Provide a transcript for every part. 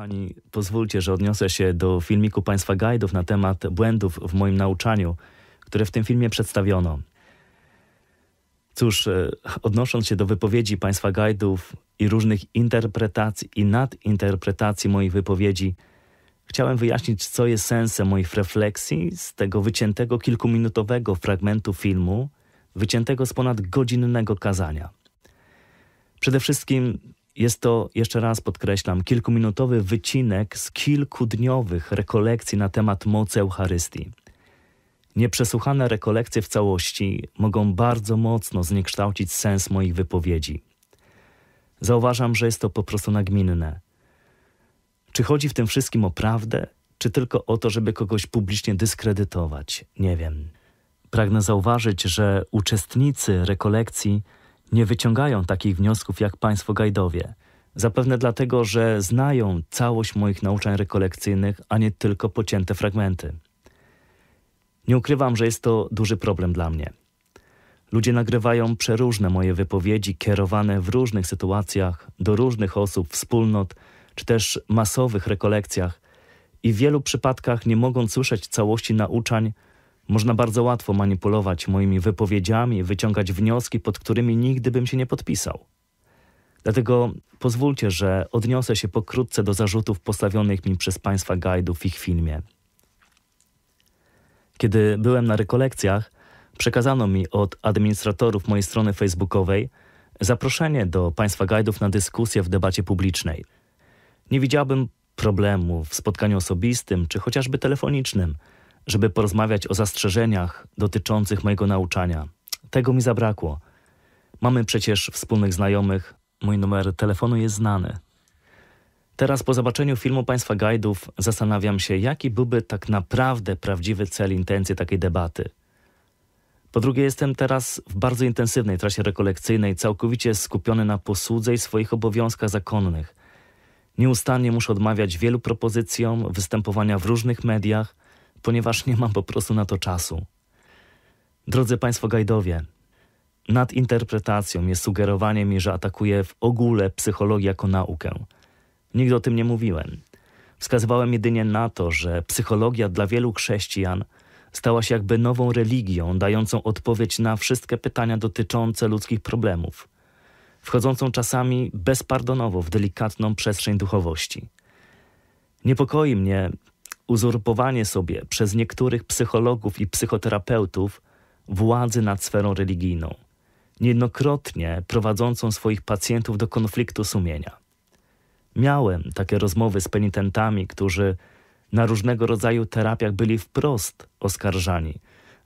kochani, pozwólcie, że odniosę się do filmiku Państwa guidów na temat błędów w moim nauczaniu, które w tym filmie przedstawiono. Cóż, e, odnosząc się do wypowiedzi Państwa guidów i różnych interpretacji i nadinterpretacji moich wypowiedzi, chciałem wyjaśnić, co jest sensem moich refleksji z tego wyciętego kilkuminutowego fragmentu filmu, wyciętego z ponad godzinnego kazania. Przede wszystkim jest to, jeszcze raz podkreślam, kilkuminutowy wycinek z kilkudniowych rekolekcji na temat mocy Eucharystii. Nieprzesłuchane rekolekcje w całości mogą bardzo mocno zniekształcić sens moich wypowiedzi. Zauważam, że jest to po prostu nagminne. Czy chodzi w tym wszystkim o prawdę, czy tylko o to, żeby kogoś publicznie dyskredytować? Nie wiem. Pragnę zauważyć, że uczestnicy rekolekcji nie wyciągają takich wniosków jak państwo gajdowie. Zapewne dlatego, że znają całość moich nauczań rekolekcyjnych, a nie tylko pocięte fragmenty. Nie ukrywam, że jest to duży problem dla mnie. Ludzie nagrywają przeróżne moje wypowiedzi kierowane w różnych sytuacjach, do różnych osób, wspólnot, czy też masowych rekolekcjach i w wielu przypadkach nie mogą słyszeć całości nauczań, można bardzo łatwo manipulować moimi wypowiedziami, wyciągać wnioski, pod którymi nigdy bym się nie podpisał. Dlatego pozwólcie, że odniosę się pokrótce do zarzutów postawionych mi przez Państwa gajdów w ich filmie. Kiedy byłem na rekolekcjach, przekazano mi od administratorów mojej strony facebookowej zaproszenie do Państwa gajdów na dyskusję w debacie publicznej. Nie widziałbym problemu w spotkaniu osobistym czy chociażby telefonicznym – żeby porozmawiać o zastrzeżeniach dotyczących mojego nauczania. Tego mi zabrakło. Mamy przecież wspólnych znajomych, mój numer telefonu jest znany. Teraz po zobaczeniu filmu Państwa Guide'ów zastanawiam się, jaki byłby tak naprawdę prawdziwy cel, intencje takiej debaty. Po drugie, jestem teraz w bardzo intensywnej trasie rekolekcyjnej, całkowicie skupiony na posłudze i swoich obowiązkach zakonnych. Nieustannie muszę odmawiać wielu propozycjom występowania w różnych mediach – ponieważ nie mam po prostu na to czasu. Drodzy Państwo gajdowie, nadinterpretacją jest sugerowanie mi, że atakuje w ogóle psychologię jako naukę. Nigdy o tym nie mówiłem. Wskazywałem jedynie na to, że psychologia dla wielu chrześcijan stała się jakby nową religią, dającą odpowiedź na wszystkie pytania dotyczące ludzkich problemów, wchodzącą czasami bezpardonowo w delikatną przestrzeń duchowości. Niepokoi mnie uzurpowanie sobie przez niektórych psychologów i psychoterapeutów władzy nad sferą religijną, niejednokrotnie prowadzącą swoich pacjentów do konfliktu sumienia. Miałem takie rozmowy z penitentami, którzy na różnego rodzaju terapiach byli wprost oskarżani,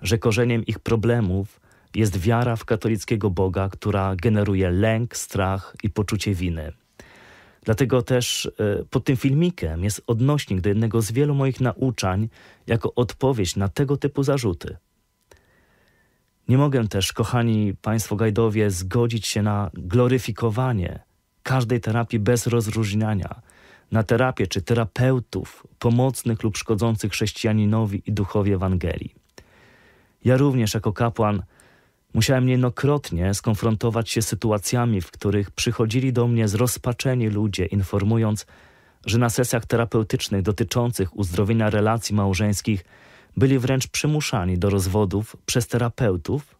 że korzeniem ich problemów jest wiara w katolickiego Boga, która generuje lęk, strach i poczucie winy. Dlatego też e, pod tym filmikiem jest odnośnik do jednego z wielu moich nauczań jako odpowiedź na tego typu zarzuty. Nie mogę też, kochani Państwo gajdowie, zgodzić się na gloryfikowanie każdej terapii bez rozróżniania, na terapię czy terapeutów pomocnych lub szkodzących chrześcijaninowi i duchowi Ewangelii. Ja również jako kapłan Musiałem niejednokrotnie skonfrontować się z sytuacjami, w których przychodzili do mnie zrozpaczeni ludzie, informując, że na sesjach terapeutycznych dotyczących uzdrowienia relacji małżeńskich byli wręcz przymuszani do rozwodów przez terapeutów,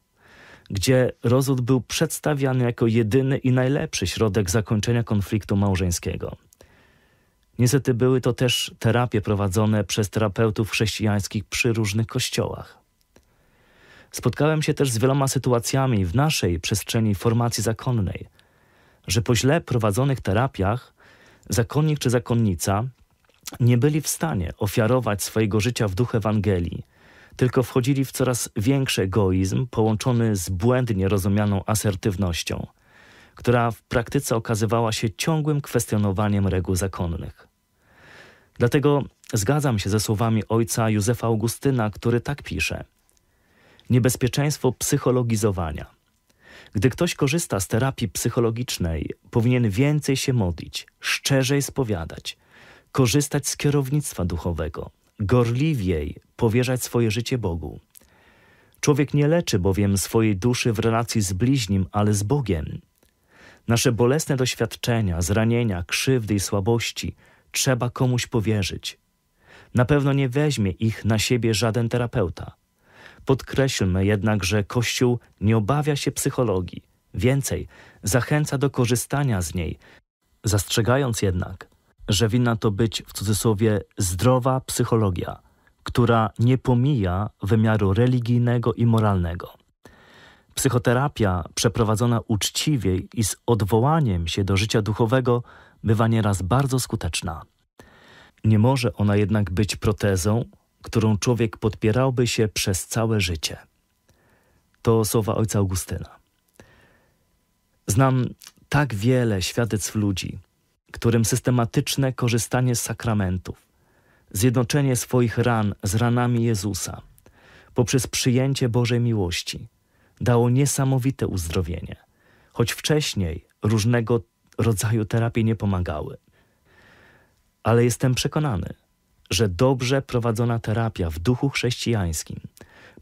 gdzie rozwód był przedstawiany jako jedyny i najlepszy środek zakończenia konfliktu małżeńskiego. Niestety były to też terapie prowadzone przez terapeutów chrześcijańskich przy różnych kościołach. Spotkałem się też z wieloma sytuacjami w naszej przestrzeni formacji zakonnej, że po źle prowadzonych terapiach zakonnik czy zakonnica nie byli w stanie ofiarować swojego życia w duchu Ewangelii, tylko wchodzili w coraz większy egoizm połączony z błędnie rozumianą asertywnością, która w praktyce okazywała się ciągłym kwestionowaniem reguł zakonnych. Dlatego zgadzam się ze słowami ojca Józefa Augustyna, który tak pisze – niebezpieczeństwo psychologizowania. Gdy ktoś korzysta z terapii psychologicznej, powinien więcej się modlić, szczerzej spowiadać, korzystać z kierownictwa duchowego, gorliwiej powierzać swoje życie Bogu. Człowiek nie leczy bowiem swojej duszy w relacji z bliźnim, ale z Bogiem. Nasze bolesne doświadczenia, zranienia, krzywdy i słabości trzeba komuś powierzyć. Na pewno nie weźmie ich na siebie żaden terapeuta. Podkreślmy jednak, że Kościół nie obawia się psychologii. Więcej, zachęca do korzystania z niej, zastrzegając jednak, że winna to być w cudzysłowie zdrowa psychologia, która nie pomija wymiaru religijnego i moralnego. Psychoterapia przeprowadzona uczciwie i z odwołaniem się do życia duchowego bywa nieraz bardzo skuteczna. Nie może ona jednak być protezą którą człowiek podpierałby się przez całe życie. To słowa ojca Augustyna. Znam tak wiele świadectw ludzi, którym systematyczne korzystanie z sakramentów, zjednoczenie swoich ran z ranami Jezusa, poprzez przyjęcie Bożej miłości, dało niesamowite uzdrowienie, choć wcześniej różnego rodzaju terapii nie pomagały. Ale jestem przekonany, że dobrze prowadzona terapia w duchu chrześcijańskim,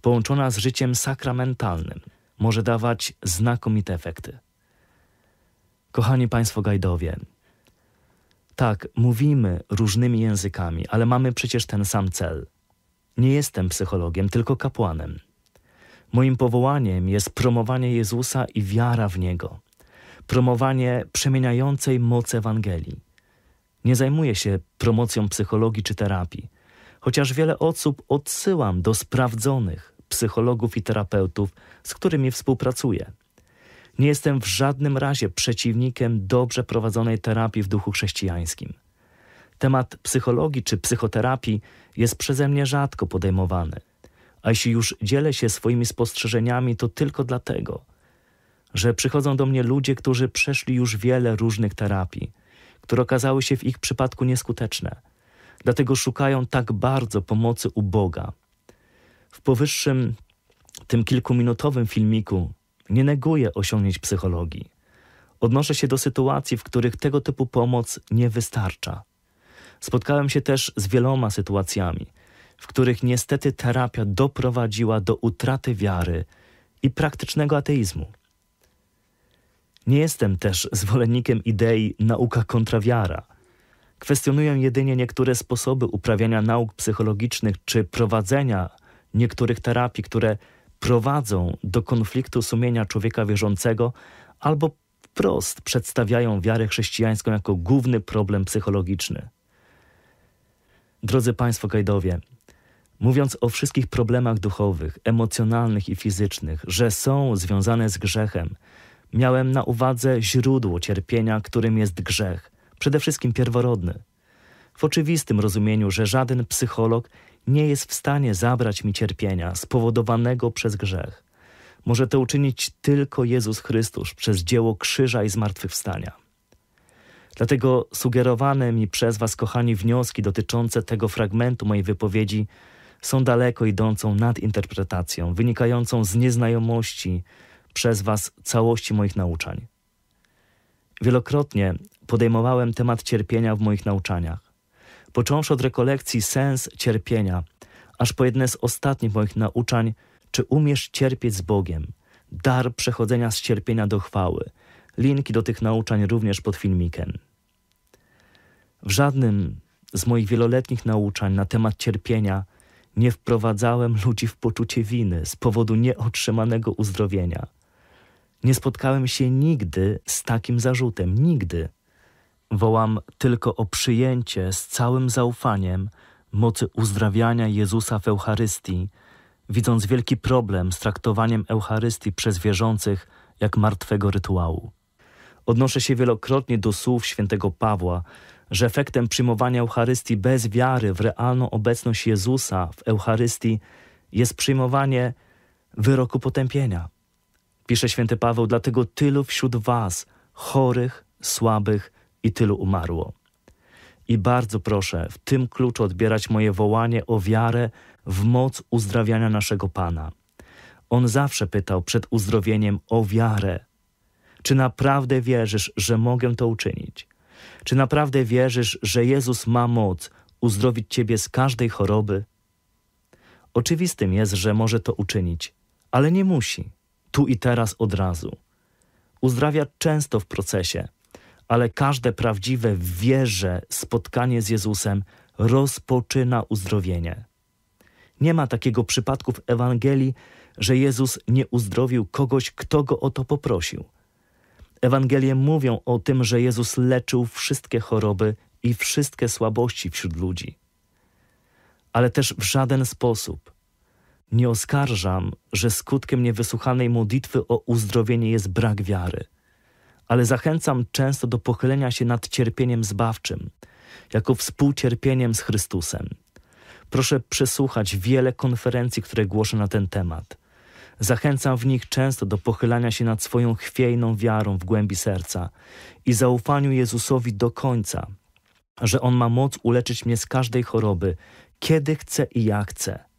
połączona z życiem sakramentalnym, może dawać znakomite efekty. Kochani Państwo gajdowie, tak, mówimy różnymi językami, ale mamy przecież ten sam cel. Nie jestem psychologiem, tylko kapłanem. Moim powołaniem jest promowanie Jezusa i wiara w Niego, promowanie przemieniającej mocy Ewangelii. Nie zajmuję się promocją psychologii czy terapii, chociaż wiele osób odsyłam do sprawdzonych psychologów i terapeutów, z którymi współpracuję. Nie jestem w żadnym razie przeciwnikiem dobrze prowadzonej terapii w duchu chrześcijańskim. Temat psychologii czy psychoterapii jest przeze mnie rzadko podejmowany, a jeśli już dzielę się swoimi spostrzeżeniami, to tylko dlatego, że przychodzą do mnie ludzie, którzy przeszli już wiele różnych terapii które okazały się w ich przypadku nieskuteczne. Dlatego szukają tak bardzo pomocy u Boga. W powyższym, tym kilkuminutowym filmiku nie neguję osiągnięć psychologii. Odnoszę się do sytuacji, w których tego typu pomoc nie wystarcza. Spotkałem się też z wieloma sytuacjami, w których niestety terapia doprowadziła do utraty wiary i praktycznego ateizmu. Nie jestem też zwolennikiem idei nauka kontrawiara. Kwestionuję jedynie niektóre sposoby uprawiania nauk psychologicznych czy prowadzenia niektórych terapii, które prowadzą do konfliktu sumienia człowieka wierzącego albo wprost przedstawiają wiarę chrześcijańską jako główny problem psychologiczny. Drodzy Państwo Kajdowie, mówiąc o wszystkich problemach duchowych, emocjonalnych i fizycznych, że są związane z grzechem, Miałem na uwadze źródło cierpienia, którym jest grzech, przede wszystkim pierworodny. W oczywistym rozumieniu, że żaden psycholog nie jest w stanie zabrać mi cierpienia spowodowanego przez grzech. Może to uczynić tylko Jezus Chrystus przez dzieło krzyża i zmartwychwstania. Dlatego sugerowane mi przez Was, kochani, wnioski dotyczące tego fragmentu mojej wypowiedzi są daleko idącą nadinterpretacją, wynikającą z nieznajomości przez Was całości moich nauczań. Wielokrotnie podejmowałem temat cierpienia w moich nauczaniach, począwszy od rekolekcji Sens cierpienia, aż po jedne z ostatnich moich nauczań Czy umiesz cierpieć z Bogiem? Dar przechodzenia z cierpienia do chwały. Linki do tych nauczań również pod filmikiem. W żadnym z moich wieloletnich nauczań na temat cierpienia nie wprowadzałem ludzi w poczucie winy z powodu nieotrzymanego uzdrowienia – nie spotkałem się nigdy z takim zarzutem, nigdy. Wołam tylko o przyjęcie z całym zaufaniem mocy uzdrawiania Jezusa w Eucharystii, widząc wielki problem z traktowaniem Eucharystii przez wierzących jak martwego rytuału. Odnoszę się wielokrotnie do słów świętego Pawła, że efektem przyjmowania Eucharystii bez wiary w realną obecność Jezusa w Eucharystii jest przyjmowanie wyroku potępienia. Pisze święty Paweł, dlatego tylu wśród was chorych, słabych i tylu umarło. I bardzo proszę w tym kluczu odbierać moje wołanie o wiarę w moc uzdrawiania naszego Pana. On zawsze pytał przed uzdrowieniem o wiarę. Czy naprawdę wierzysz, że mogę to uczynić? Czy naprawdę wierzysz, że Jezus ma moc uzdrowić ciebie z każdej choroby? Oczywistym jest, że może to uczynić, ale nie musi tu i teraz od razu. Uzdrawia często w procesie, ale każde prawdziwe wierze spotkanie z Jezusem rozpoczyna uzdrowienie. Nie ma takiego przypadku w Ewangelii, że Jezus nie uzdrowił kogoś, kto go o to poprosił. Ewangelie mówią o tym, że Jezus leczył wszystkie choroby i wszystkie słabości wśród ludzi. Ale też w żaden sposób nie oskarżam, że skutkiem niewysłuchanej modlitwy o uzdrowienie jest brak wiary, ale zachęcam często do pochylenia się nad cierpieniem zbawczym, jako współcierpieniem z Chrystusem. Proszę przesłuchać wiele konferencji, które głoszę na ten temat. Zachęcam w nich często do pochylania się nad swoją chwiejną wiarą w głębi serca i zaufaniu Jezusowi do końca, że On ma moc uleczyć mnie z każdej choroby, kiedy chce i jak chce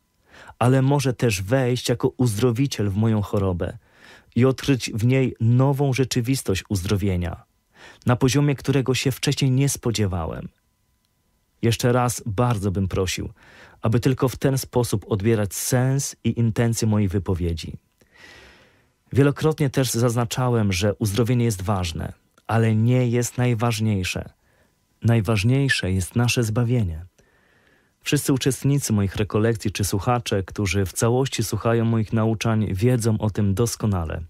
ale może też wejść jako uzdrowiciel w moją chorobę i odkryć w niej nową rzeczywistość uzdrowienia, na poziomie którego się wcześniej nie spodziewałem. Jeszcze raz bardzo bym prosił, aby tylko w ten sposób odbierać sens i intencje mojej wypowiedzi. Wielokrotnie też zaznaczałem, że uzdrowienie jest ważne, ale nie jest najważniejsze. Najważniejsze jest nasze zbawienie. Wszyscy uczestnicy moich rekolekcji czy słuchacze, którzy w całości słuchają moich nauczań, wiedzą o tym doskonale.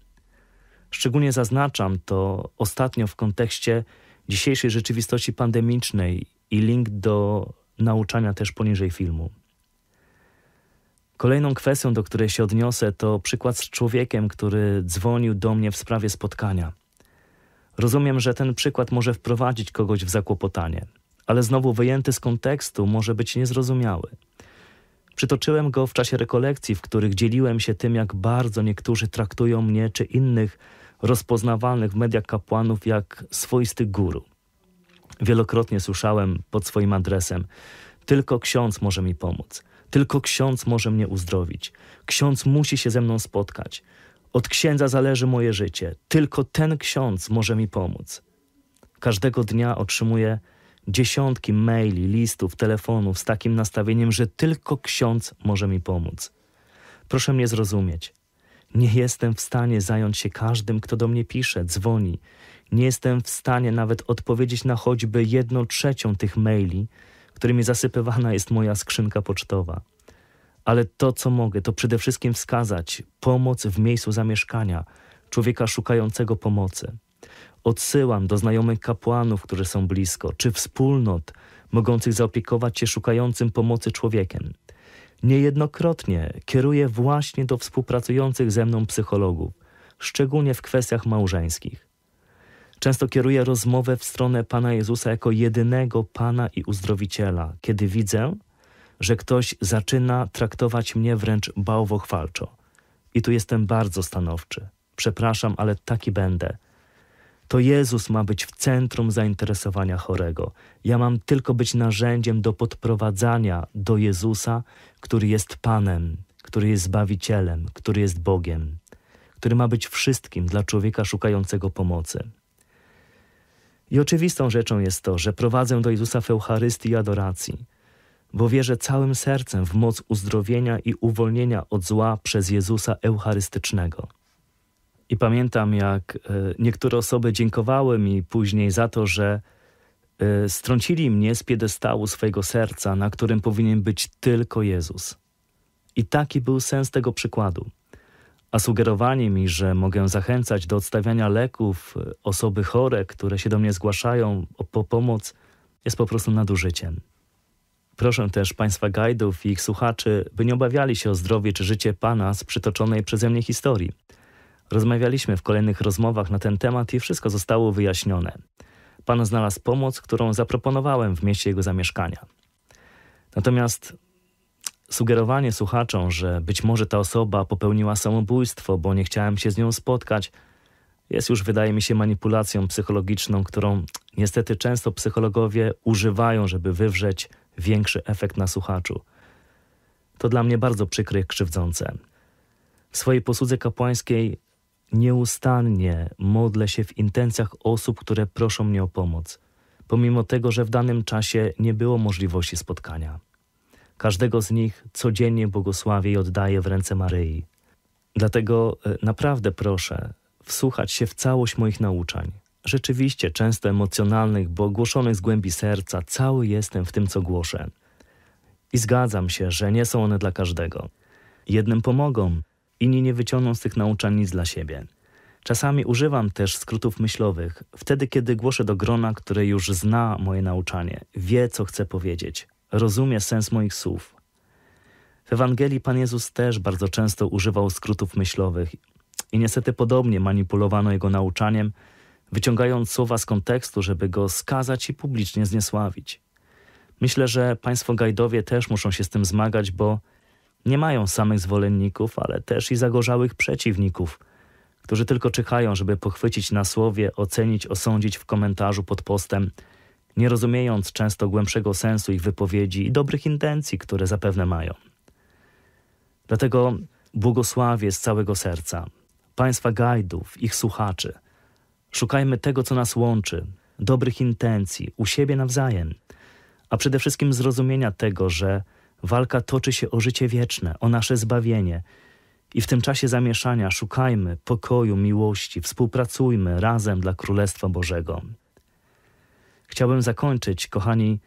Szczególnie zaznaczam to ostatnio w kontekście dzisiejszej rzeczywistości pandemicznej i link do nauczania też poniżej filmu. Kolejną kwestią, do której się odniosę, to przykład z człowiekiem, który dzwonił do mnie w sprawie spotkania. Rozumiem, że ten przykład może wprowadzić kogoś w zakłopotanie ale znowu wyjęty z kontekstu może być niezrozumiały. Przytoczyłem go w czasie rekolekcji, w których dzieliłem się tym, jak bardzo niektórzy traktują mnie czy innych rozpoznawalnych w mediach kapłanów jak swoisty guru. Wielokrotnie słyszałem pod swoim adresem: Tylko ksiądz może mi pomóc, tylko ksiądz może mnie uzdrowić, ksiądz musi się ze mną spotkać. Od księdza zależy moje życie, tylko ten ksiądz może mi pomóc. Każdego dnia otrzymuję dziesiątki maili, listów, telefonów z takim nastawieniem, że tylko ksiądz może mi pomóc. Proszę mnie zrozumieć. Nie jestem w stanie zająć się każdym, kto do mnie pisze, dzwoni. Nie jestem w stanie nawet odpowiedzieć na choćby jedną trzecią tych maili, którymi zasypywana jest moja skrzynka pocztowa. Ale to, co mogę, to przede wszystkim wskazać pomoc w miejscu zamieszkania człowieka szukającego pomocy. Odsyłam do znajomych kapłanów, którzy są blisko, czy wspólnot mogących zaopiekować się szukającym pomocy człowiekiem. Niejednokrotnie kieruję właśnie do współpracujących ze mną psychologów, szczególnie w kwestiach małżeńskich. Często kieruję rozmowę w stronę Pana Jezusa jako jedynego Pana i uzdrowiciela, kiedy widzę, że ktoś zaczyna traktować mnie wręcz bałwochwalczo. I tu jestem bardzo stanowczy. Przepraszam, ale taki będę. To Jezus ma być w centrum zainteresowania chorego. Ja mam tylko być narzędziem do podprowadzania do Jezusa, który jest Panem, który jest Zbawicielem, który jest Bogiem, który ma być wszystkim dla człowieka szukającego pomocy. I oczywistą rzeczą jest to, że prowadzę do Jezusa w Eucharystii i adoracji, bo wierzę całym sercem w moc uzdrowienia i uwolnienia od zła przez Jezusa Eucharystycznego. I pamiętam, jak e, niektóre osoby dziękowały mi później za to, że e, strącili mnie z piedestału swojego serca, na którym powinien być tylko Jezus. I taki był sens tego przykładu. A sugerowanie mi, że mogę zachęcać do odstawiania leków e, osoby chore, które się do mnie zgłaszają po pomoc, jest po prostu nadużyciem. Proszę też Państwa guidów i ich słuchaczy, by nie obawiali się o zdrowie czy życie Pana z przytoczonej przeze mnie historii. Rozmawialiśmy w kolejnych rozmowach na ten temat i wszystko zostało wyjaśnione. Pan znalazł pomoc, którą zaproponowałem w mieście jego zamieszkania. Natomiast sugerowanie słuchaczom, że być może ta osoba popełniła samobójstwo, bo nie chciałem się z nią spotkać, jest już, wydaje mi się, manipulacją psychologiczną, którą niestety często psychologowie używają, żeby wywrzeć większy efekt na słuchaczu. To dla mnie bardzo przykre i krzywdzące. W swojej posłudze kapłańskiej Nieustannie modlę się w intencjach osób, które proszą mnie o pomoc, pomimo tego, że w danym czasie nie było możliwości spotkania. Każdego z nich codziennie błogosławię i oddaję w ręce Maryi. Dlatego e, naprawdę proszę wsłuchać się w całość moich nauczań. Rzeczywiście często emocjonalnych, bo głoszonych z głębi serca, cały jestem w tym, co głoszę. I zgadzam się, że nie są one dla każdego. Jednym pomogą, inni nie wyciągną z tych nauczeń nic dla siebie. Czasami używam też skrótów myślowych, wtedy kiedy głoszę do grona, które już zna moje nauczanie, wie co chcę powiedzieć, rozumie sens moich słów. W Ewangelii Pan Jezus też bardzo często używał skrótów myślowych i niestety podobnie manipulowano jego nauczaniem, wyciągając słowa z kontekstu, żeby go skazać i publicznie zniesławić. Myślę, że państwo gajdowie też muszą się z tym zmagać, bo nie mają samych zwolenników, ale też i zagorzałych przeciwników, którzy tylko czekają, żeby pochwycić na słowie, ocenić, osądzić w komentarzu pod postem, nie rozumiejąc często głębszego sensu ich wypowiedzi i dobrych intencji, które zapewne mają. Dlatego błogosławię z całego serca Państwa gajdów, ich słuchaczy. Szukajmy tego, co nas łączy, dobrych intencji u siebie nawzajem, a przede wszystkim zrozumienia tego, że Walka toczy się o życie wieczne, o nasze zbawienie. I w tym czasie zamieszania szukajmy pokoju, miłości, współpracujmy razem dla Królestwa Bożego. Chciałbym zakończyć, kochani,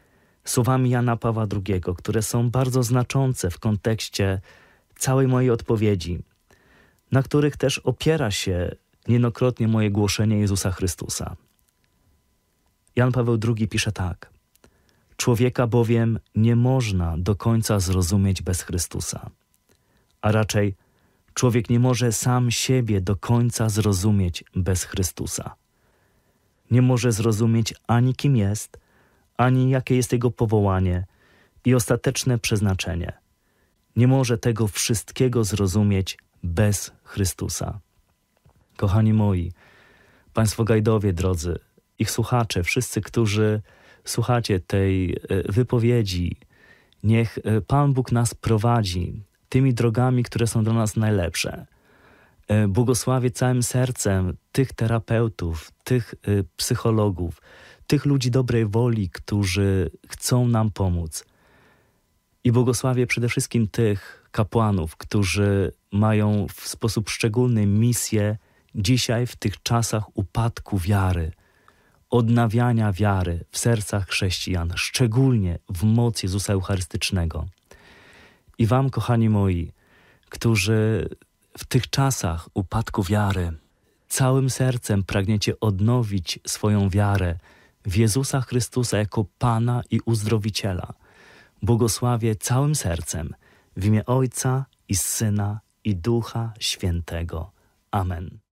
słowami Jana Pawła II, które są bardzo znaczące w kontekście całej mojej odpowiedzi, na których też opiera się niejednokrotnie moje głoszenie Jezusa Chrystusa. Jan Paweł II pisze tak – Człowieka bowiem nie można do końca zrozumieć bez Chrystusa, a raczej człowiek nie może sam siebie do końca zrozumieć bez Chrystusa. Nie może zrozumieć ani kim jest, ani jakie jest jego powołanie i ostateczne przeznaczenie. Nie może tego wszystkiego zrozumieć bez Chrystusa. Kochani moi, Państwo Gajdowie drodzy, ich słuchacze, wszyscy, którzy słuchacie tej e, wypowiedzi. Niech e, Pan Bóg nas prowadzi tymi drogami, które są dla nas najlepsze. E, błogosławię całym sercem tych terapeutów, tych psychologów, tych ludzi dobrej woli, którzy chcą nam pomóc. I błogosławię przede wszystkim tych kapłanów, którzy mają w sposób szczególny misję dzisiaj w tych czasach upadku wiary, odnawiania wiary w sercach chrześcijan, szczególnie w moc Jezusa Eucharystycznego. I Wam, kochani moi, którzy w tych czasach upadku wiary całym sercem pragniecie odnowić swoją wiarę w Jezusa Chrystusa jako Pana i Uzdrowiciela, błogosławię całym sercem w imię Ojca i Syna i Ducha Świętego. Amen.